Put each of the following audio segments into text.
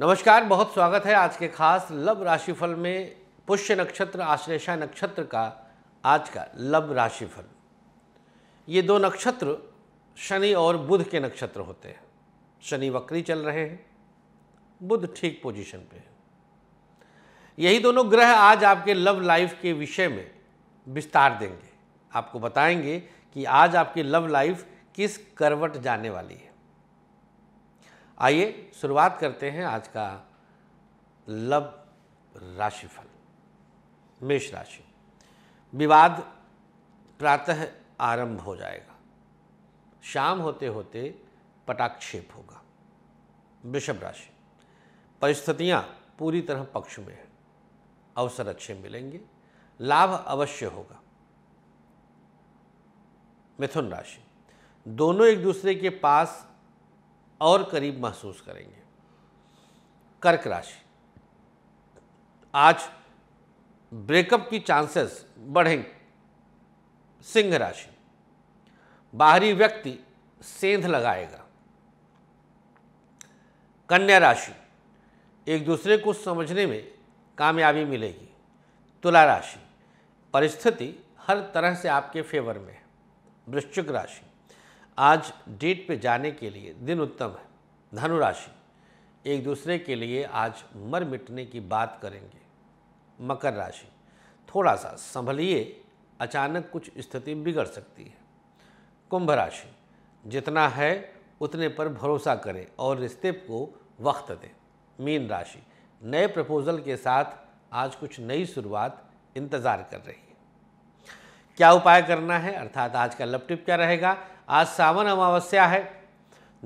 नमस्कार बहुत स्वागत है आज के खास लव राशिफल में पुष्य नक्षत्र आश्लेषा नक्षत्र का आज का लव राशिफल ये दो नक्षत्र शनि और बुध के नक्षत्र होते हैं शनि वक्री चल रहे हैं बुध ठीक पोजीशन पे है यही दोनों ग्रह आज आपके लव लाइफ के विषय में विस्तार देंगे आपको बताएंगे कि आज आपकी लव लाइफ किस करवट जाने वाली है आइए शुरुआत करते हैं आज का लव राशिफल मेष राशि विवाद प्रातः आरंभ हो जाएगा शाम होते होते पटाक्षेप होगा वृषभ राशि परिस्थितियां पूरी तरह पक्ष में हैं अवसर अच्छे मिलेंगे लाभ अवश्य होगा मिथुन राशि दोनों एक दूसरे के पास और करीब महसूस करेंगे कर्क राशि आज ब्रेकअप की चांसेस बढ़ेंगे सिंह राशि बाहरी व्यक्ति सेंध लगाएगा कन्या राशि एक दूसरे को समझने में कामयाबी मिलेगी तुला राशि परिस्थिति हर तरह से आपके फेवर में है वृश्चिक राशि आज डेट पे जाने के लिए दिन उत्तम है धनुराशि एक दूसरे के लिए आज मर मिटने की बात करेंगे मकर राशि थोड़ा सा संभलिए अचानक कुछ स्थिति बिगड़ सकती है कुंभ राशि जितना है उतने पर भरोसा करें और रिश्ते को वक्त दें मीन राशि नए प्रपोजल के साथ आज कुछ नई शुरुआत इंतज़ार कर रही है क्या उपाय करना है अर्थात आज का लपटिप क्या रहेगा आज सावन अमावस्या है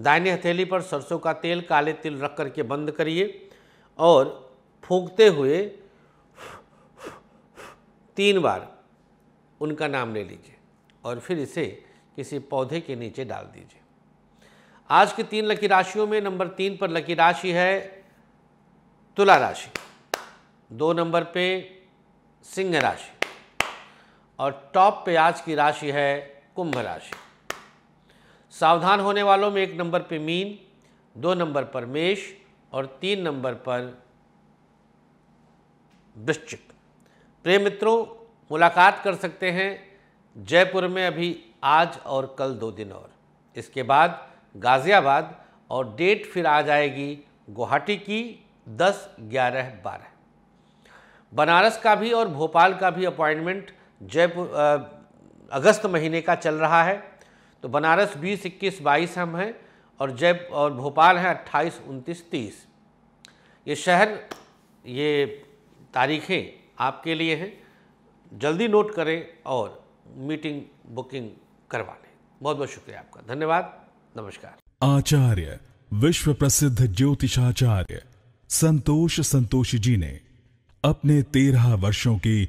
दाहिने हथेली पर सरसों का तेल काले तिल रख करके बंद करिए और फूकते हुए तीन बार उनका नाम ले लीजिए और फिर इसे किसी पौधे के नीचे डाल दीजिए आज की तीन लकी राशियों में नंबर तीन पर लकी राशि है तुला राशि दो नंबर पे सिंह राशि और टॉप पे आज की राशि है कुंभ राशि सावधान होने वालों में एक नंबर पे मीन दो नंबर पर मेष और तीन नंबर पर वृश्चिक प्रेम मित्रों मुलाकात कर सकते हैं जयपुर में अभी आज और कल दो दिन और इसके बाद गाज़ियाबाद और डेट फिर आ जाएगी गुवाहाटी की 10, 11, 12 बनारस का भी और भोपाल का भी अपॉइंटमेंट जयपुर अगस्त महीने का चल रहा है तो बनारस 20, 21, 22 हम हैं और जय और भोपाल हैं 28, 29, 30 ये शहर ये तारीखें आपके लिए हैं जल्दी नोट करें और मीटिंग बुकिंग करवा लें बहुत बहुत शुक्रिया आपका धन्यवाद नमस्कार आचार्य विश्व प्रसिद्ध ज्योतिषाचार्य संतोष संतोष जी ने अपने तेरह वर्षों की